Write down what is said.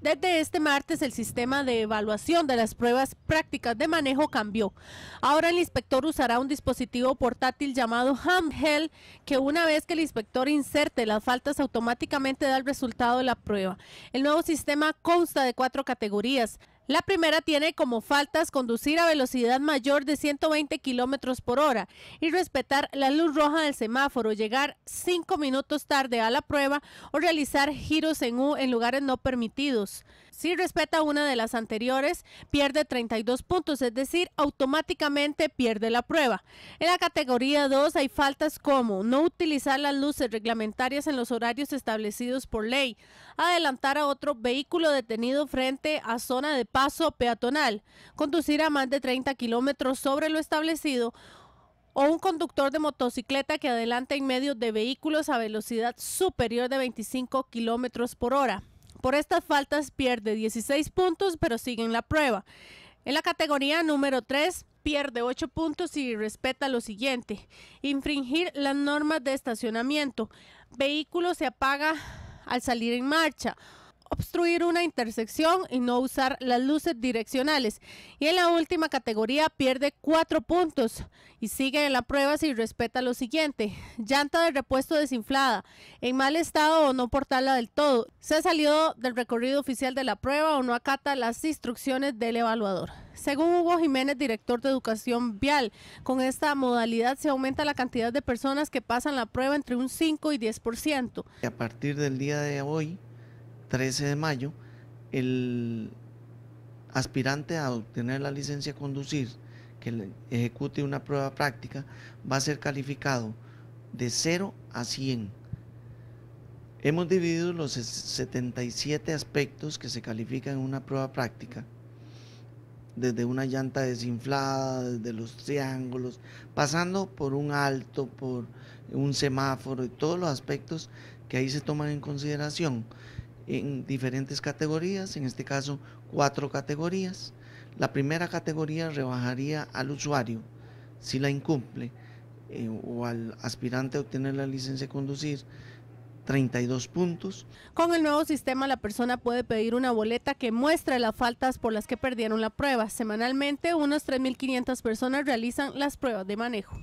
Desde este martes el sistema de evaluación de las pruebas prácticas de manejo cambió. Ahora el inspector usará un dispositivo portátil llamado Handheld que una vez que el inspector inserte las faltas automáticamente da el resultado de la prueba. El nuevo sistema consta de cuatro categorías. La primera tiene como faltas conducir a velocidad mayor de 120 kilómetros por hora y respetar la luz roja del semáforo, llegar cinco minutos tarde a la prueba o realizar giros en U en lugares no permitidos. Si respeta una de las anteriores, pierde 32 puntos, es decir, automáticamente pierde la prueba. En la categoría 2 hay faltas como no utilizar las luces reglamentarias en los horarios establecidos por ley, adelantar a otro vehículo detenido frente a zona de paso peatonal, conducir a más de 30 kilómetros sobre lo establecido o un conductor de motocicleta que adelanta en medio de vehículos a velocidad superior de 25 kilómetros por hora. Por estas faltas pierde 16 puntos, pero sigue en la prueba. En la categoría número 3 pierde 8 puntos y respeta lo siguiente. Infringir las normas de estacionamiento. Vehículo se apaga al salir en marcha obstruir una intersección y no usar las luces direccionales. Y en la última categoría pierde cuatro puntos y sigue en la prueba si respeta lo siguiente. Llanta de repuesto desinflada, en mal estado o no portarla del todo. Se salió del recorrido oficial de la prueba o no acata las instrucciones del evaluador. Según Hugo Jiménez, director de Educación Vial, con esta modalidad se aumenta la cantidad de personas que pasan la prueba entre un 5 y 10%. A partir del día de hoy, 13 de mayo, el aspirante a obtener la licencia conducir que ejecute una prueba práctica va a ser calificado de 0 a 100. Hemos dividido los 77 aspectos que se califican en una prueba práctica, desde una llanta desinflada, desde los triángulos, pasando por un alto, por un semáforo y todos los aspectos que ahí se toman en consideración en diferentes categorías, en este caso cuatro categorías. La primera categoría rebajaría al usuario si la incumple eh, o al aspirante a obtener la licencia de conducir 32 puntos. Con el nuevo sistema la persona puede pedir una boleta que muestre las faltas por las que perdieron la prueba. Semanalmente unas 3.500 personas realizan las pruebas de manejo.